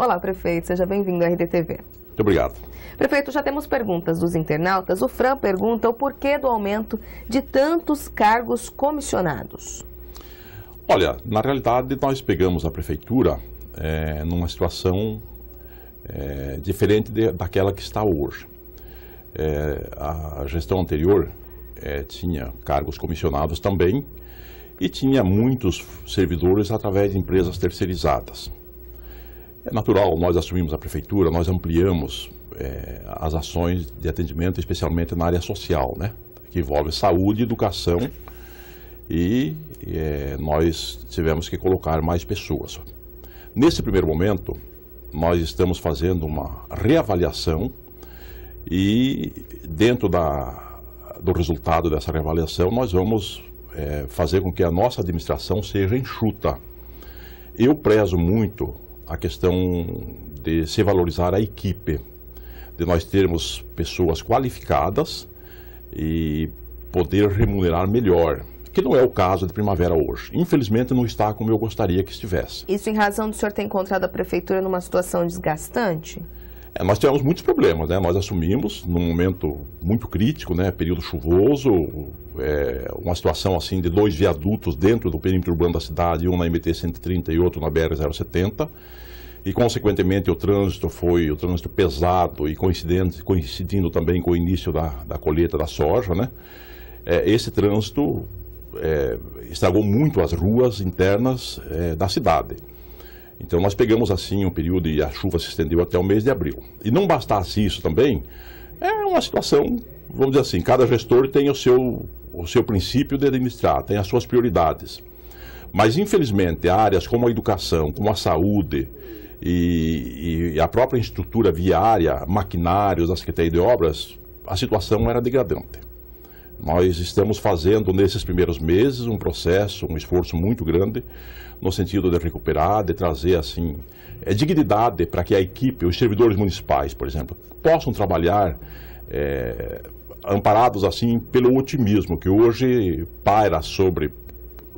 Olá, prefeito, seja bem-vindo à RDTV. Muito obrigado. Prefeito, já temos perguntas dos internautas. O Fran pergunta o porquê do aumento de tantos cargos comissionados. Olha, na realidade, nós pegamos a prefeitura é, numa situação é, diferente de, daquela que está hoje. É, a gestão anterior tinha cargos comissionados também e tinha muitos servidores através de empresas terceirizadas. É natural, nós assumimos a prefeitura, nós ampliamos é, as ações de atendimento, especialmente na área social, né? que envolve saúde, educação e é, nós tivemos que colocar mais pessoas. Nesse primeiro momento, nós estamos fazendo uma reavaliação e dentro da, do resultado dessa reavaliação, nós vamos é, fazer com que a nossa administração seja enxuta. Eu prezo muito a questão de se valorizar a equipe, de nós termos pessoas qualificadas e poder remunerar melhor que não é o caso de Primavera hoje. Infelizmente, não está como eu gostaria que estivesse. Isso em razão do senhor ter encontrado a prefeitura numa situação desgastante? É, nós tivemos muitos problemas, né? Nós assumimos num momento muito crítico, né? Período chuvoso, é, uma situação assim de dois viadutos dentro do perímetro urbano da cidade, um na MT 130 e outro na BR 070 e consequentemente o trânsito foi o trânsito pesado e coincidente, coincidindo também com o início da, da colheita da soja, né? É, esse trânsito é, estragou muito as ruas internas é, da cidade. Então nós pegamos assim um período e a chuva se estendeu até o mês de abril. E não bastasse isso também, é uma situação, vamos dizer assim, cada gestor tem o seu, o seu princípio de administrar, tem as suas prioridades. Mas infelizmente áreas como a educação, como a saúde, e, e, a própria estrutura viária, maquinários da Secretaria de Obras, a situação era degradante. Nós estamos fazendo nesses primeiros meses um processo, um esforço muito grande no sentido de recuperar, de trazer assim é, dignidade para que a equipe, os servidores municipais, por exemplo, possam trabalhar é, amparados assim pelo otimismo que hoje paira sobre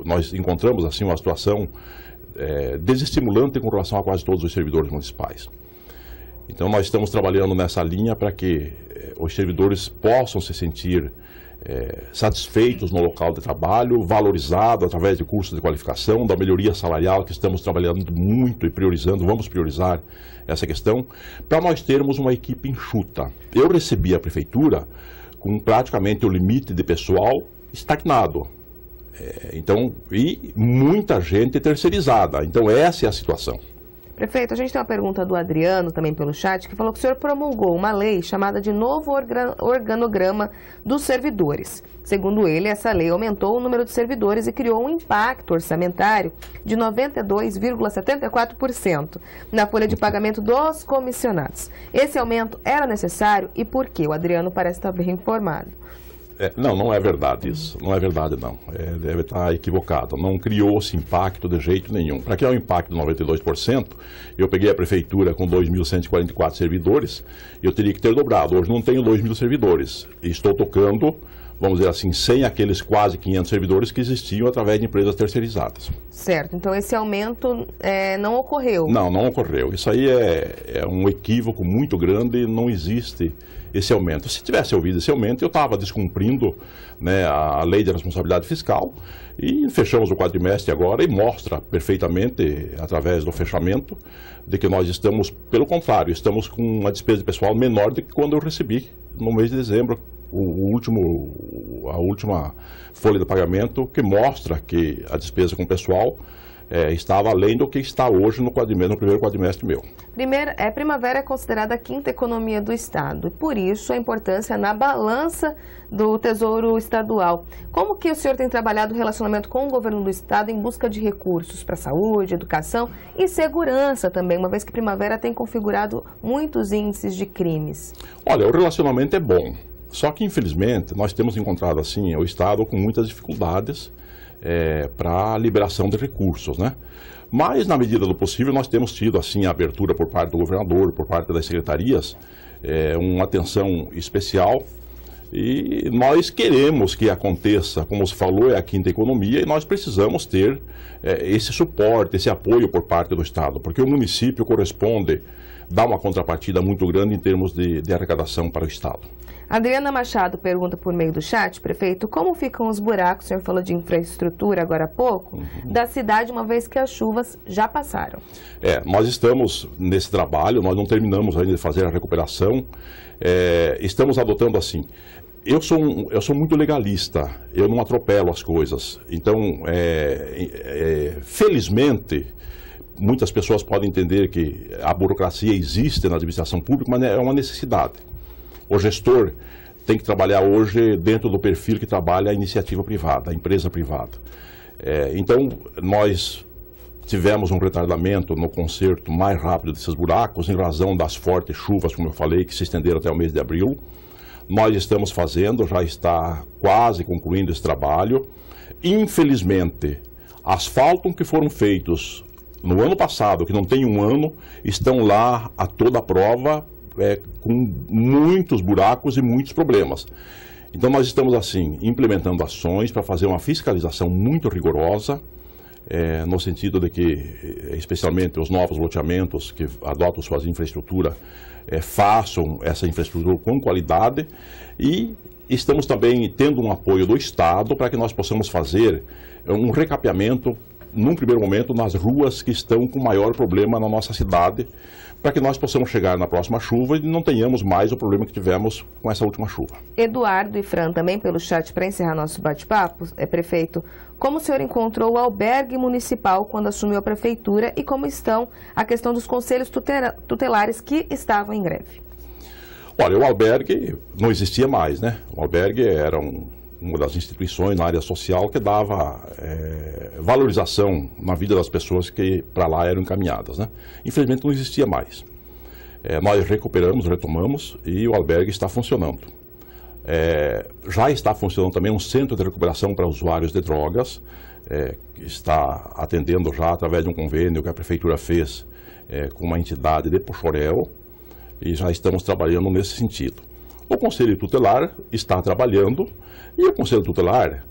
nós encontramos assim uma situação é, desestimulante com relação a quase todos os servidores municipais. Então nós estamos trabalhando nessa linha para que é, os servidores possam se sentir é, satisfeitos no local de trabalho, valorizado através de cursos de qualificação, da melhoria salarial que estamos trabalhando muito e priorizando, vamos priorizar essa questão, para nós termos uma equipe enxuta. Eu recebi a prefeitura com praticamente o limite de pessoal estagnado. É, então, e muita gente terceirizada. Então, essa é a situação. Prefeito, a gente tem uma pergunta do Adriano, também pelo chat, que falou que o senhor promulgou uma lei chamada de Novo Organograma dos Servidores. Segundo ele, essa lei aumentou o número de servidores e criou um impacto orçamentário de 92,74% na folha de pagamento dos comissionados. Esse aumento era necessário e por quê? O Adriano parece estar bem informado. É, não, não é verdade isso. Não é verdade, não. É, deve estar equivocado. Não criou-se impacto de jeito nenhum. Para que é o um impacto de 92%, eu peguei a prefeitura com 2.144 servidores, eu teria que ter dobrado. Hoje não tenho 2.000 servidores. Estou tocando, vamos dizer assim, sem aqueles quase 500 servidores que existiam através de empresas terceirizadas. Certo. Então esse aumento é, não ocorreu? Não, não ocorreu. Isso aí é, é um equívoco muito grande. Não existe esse aumento. Se tivesse ouvido esse aumento, eu estava descumprindo né, a lei de responsabilidade fiscal e fechamos o quadrimestre agora e mostra perfeitamente, através do fechamento, de que nós estamos, pelo contrário, estamos com uma despesa pessoal menor do que quando eu recebi no mês de dezembro, o último, a última folha de pagamento que mostra que a despesa com o pessoal é, estava além do que está hoje no, quadrimestre, no primeiro quadrimestre meu. Primeiro, é, primavera é considerada a quinta economia do Estado, por isso a importância na balança do Tesouro Estadual. Como que o senhor tem trabalhado o relacionamento com o governo do Estado em busca de recursos para saúde, educação e segurança também, uma vez que primavera tem configurado muitos índices de crimes? Olha, o relacionamento é bom. Só que, infelizmente, nós temos encontrado assim o Estado com muitas dificuldades é, para a liberação de recursos, né? Mas, na medida do possível, nós temos tido, assim, a abertura por parte do governador, por parte das secretarias, é, uma atenção especial e nós queremos que aconteça, como se falou, é a quinta economia e nós precisamos ter é, esse suporte, esse apoio por parte do Estado, porque o município corresponde, dá uma contrapartida muito grande em termos de, de arrecadação para o Estado. Adriana Machado pergunta por meio do chat, prefeito, como ficam os buracos, o senhor falou de infraestrutura agora há pouco, uhum. da cidade, uma vez que as chuvas já passaram. É, nós estamos nesse trabalho, nós não terminamos ainda de fazer a recuperação, é, estamos adotando assim, eu sou, um, eu sou muito legalista, eu não atropelo as coisas. Então, é, é, felizmente, muitas pessoas podem entender que a burocracia existe na administração pública, mas é uma necessidade. O gestor tem que trabalhar hoje dentro do perfil que trabalha a iniciativa privada, a empresa privada. É, então, nós tivemos um retardamento no conserto mais rápido desses buracos, em razão das fortes chuvas, como eu falei, que se estenderam até o mês de abril. Nós estamos fazendo, já está quase concluindo esse trabalho. Infelizmente, asfaltos que foram feitos no ano passado, que não tem um ano, estão lá a toda prova é, com muitos buracos e muitos problemas. Então, nós estamos, assim, implementando ações para fazer uma fiscalização muito rigorosa, é, no sentido de que, é, especialmente os novos loteamentos que adotam suas infraestruturas, é, façam essa infraestrutura com qualidade e estamos também tendo um apoio do Estado para que nós possamos fazer é, um recapeamento num primeiro momento, nas ruas que estão com maior problema na nossa cidade, para que nós possamos chegar na próxima chuva e não tenhamos mais o problema que tivemos com essa última chuva. Eduardo e Fran, também pelo chat, para encerrar nosso bate-papo, é prefeito, como o senhor encontrou o albergue municipal quando assumiu a prefeitura e como estão a questão dos conselhos tutelares que estavam em greve? Olha, o albergue não existia mais, né? O albergue era um uma das instituições na área social que dava é, valorização na vida das pessoas que para lá eram encaminhadas. Né? Infelizmente não existia mais. É, nós recuperamos, retomamos e o albergue está funcionando. É, já está funcionando também um centro de recuperação para usuários de drogas, é, que está atendendo já através de um convênio que a prefeitura fez é, com uma entidade de Pochorel, e já estamos trabalhando nesse sentido. O Conselho Tutelar está trabalhando e o Conselho Tutelar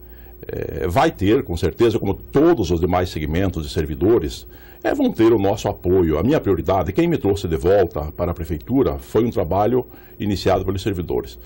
é, vai ter, com certeza, como todos os demais segmentos de servidores, é, vão ter o nosso apoio. A minha prioridade, quem me trouxe de volta para a Prefeitura, foi um trabalho iniciado pelos servidores.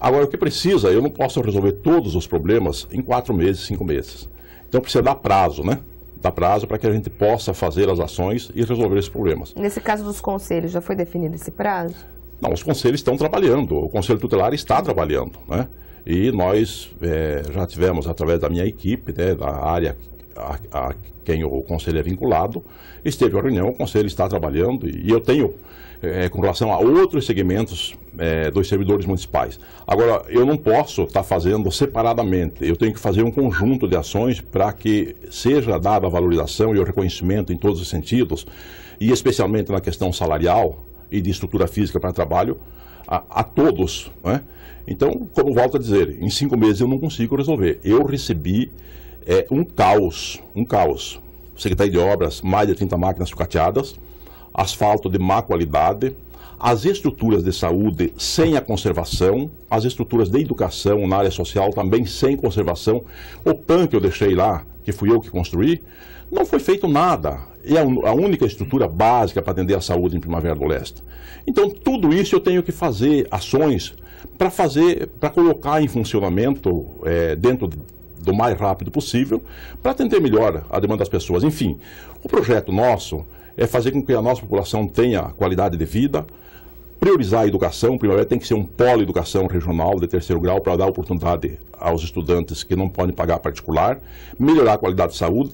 Agora, o que precisa, eu não posso resolver todos os problemas em quatro meses, cinco meses. Então, precisa dar prazo, né? Dar prazo para que a gente possa fazer as ações e resolver esses problemas. Nesse caso dos conselhos, já foi definido esse prazo? Não, os conselhos estão trabalhando, o Conselho Tutelar está trabalhando, né? E nós é, já tivemos, através da minha equipe, né, da área a, a, quem o conselho é vinculado, esteve a reunião, o conselho está trabalhando e, eu tenho, é, com relação a outros segmentos é, dos servidores municipais. Agora, eu não posso estar tá fazendo separadamente, eu tenho que fazer um conjunto de ações para que seja dada a valorização e o reconhecimento em todos os sentidos, e especialmente na questão salarial, e de estrutura física para trabalho a, a todos. Né? Então, como volto a dizer, em cinco meses eu não consigo resolver. Eu recebi é, um caos, um caos. Secretaria de Obras, mais de 30 máquinas sucateadas, asfalto de má qualidade, as estruturas de saúde sem a conservação, as estruturas de educação na área social também sem conservação. O PAN que eu deixei lá, que fui eu que construí, não foi feito nada. É a única estrutura básica para atender a saúde em Primavera do Leste. Então, tudo isso eu tenho que fazer ações para fazer, para colocar em funcionamento é, dentro do mais rápido possível, para atender melhor a demanda das pessoas. Enfim, o projeto nosso é fazer com que a nossa população tenha qualidade de vida, priorizar a educação. Primavera tem que ser um polo educação regional de terceiro grau para dar oportunidade aos estudantes que não podem pagar particular, melhorar a qualidade de saúde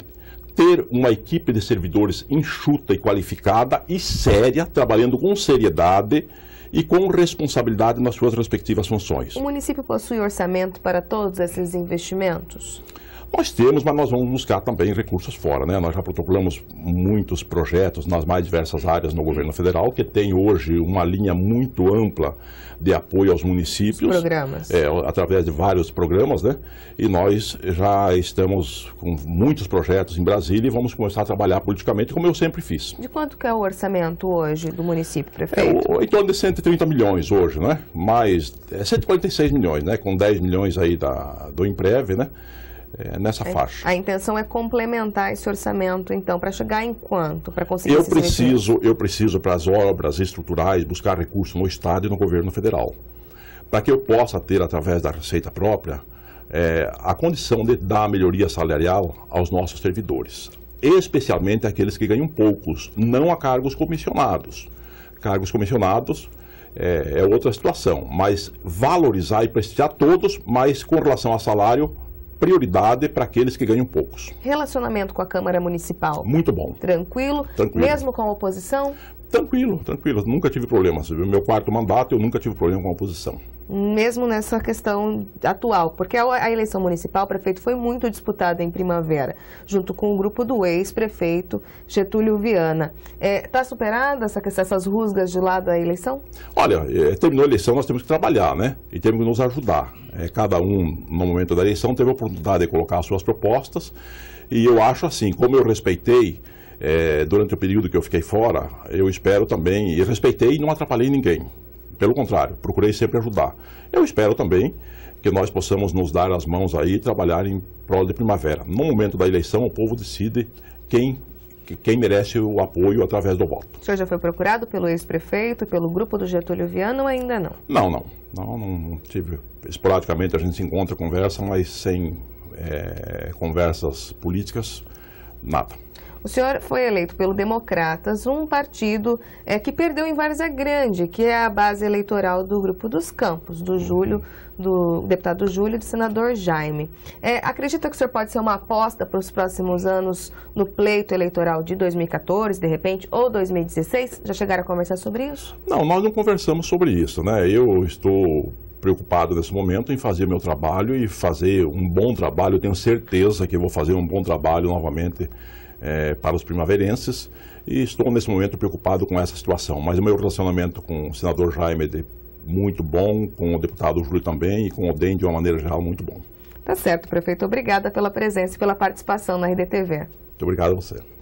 ter uma equipe de servidores enxuta e qualificada e séria, trabalhando com seriedade e com responsabilidade nas suas respectivas funções. O município possui orçamento para todos esses investimentos? Nós temos, mas nós vamos buscar também recursos fora. Né? Nós já protocolamos muitos projetos nas mais diversas áreas no governo federal, que tem hoje uma linha muito ampla de apoio aos municípios. Os programas. É, através de vários programas, né? E nós já estamos com muitos projetos em Brasília e vamos começar a trabalhar politicamente, como eu sempre fiz. De quanto que é o orçamento hoje do município, é, prefeito? É, o, em torno de 130 milhões hoje, né? Mais é 146 milhões, né? Com 10 milhões aí da, do empréve, né? é, nessa faixa. A intenção é complementar esse orçamento, então, para chegar em quanto? Para conseguir eu preciso, eu preciso para as obras estruturais buscar recursos no Estado e no governo federal. Para que eu possa ter, através da receita própria, é, a condição de dar melhoria salarial aos nossos servidores, especialmente aqueles que ganham poucos, não a cargos comissionados. Cargos comissionados é, é outra situação, mas valorizar e prestigiar todos, mas com relação a salário, prioridade para aqueles que ganham poucos. Relacionamento com a Câmara Municipal? Muito bom. Tranquilo? Tranquilo. Mesmo com a oposição? Tranquilo, tranquilo. Nunca tive problemas. Meu quarto mandato, eu nunca tive problema com a oposição. Mesmo nessa questão atual, porque a eleição municipal, prefeito, foi muito disputada em primavera, junto com o grupo do ex-prefeito Getúlio Viana. Está é, tá superada essa, essas rusgas de lado da eleição? Olha, é, terminou a eleição, nós temos que trabalhar, né? E temos que nos ajudar. É, cada um, no momento da eleição, teve a oportunidade de colocar as suas propostas. E eu acho assim, como eu respeitei é, durante o período que eu fiquei fora, eu espero também, e respeitei e não atrapalhei ninguém. Pelo contrário, procurei sempre ajudar. Eu espero também que nós possamos nos dar as mãos aí e trabalhar em prol de primavera. No momento da eleição, o povo decide quem quem merece o apoio através do voto. O senhor já foi procurado pelo ex-prefeito, pelo grupo do Getúlio Viana ou ainda não? Não, não. Não, não tive. Esporadicamente a gente se encontra, conversa, mas sem é, conversas políticas, nada. O senhor foi eleito pelo Democratas, um partido é, que perdeu em Várzea Grande, que é a base eleitoral do Grupo dos Campos, do Júlio, do deputado Júlio e do senador Jaime. É, acredita que o senhor pode ser uma aposta para os próximos anos no pleito eleitoral de 2014, de repente, ou 2016? Já chegaram a conversar sobre isso? Não, nós não conversamos sobre isso, né? Eu estou preocupado nesse momento em fazer meu trabalho e fazer um bom trabalho. Eu tenho certeza que vou fazer um bom trabalho novamente é, para os primaverenses e estou nesse momento preocupado com essa situação. Mas o meu relacionamento com o senador Jaime é muito bom, com o deputado Júlio também e com o DEM de uma maneira geral muito bom. Tá certo, prefeito. Obrigada pela presença e pela participação na RDTV. Muito obrigado a você.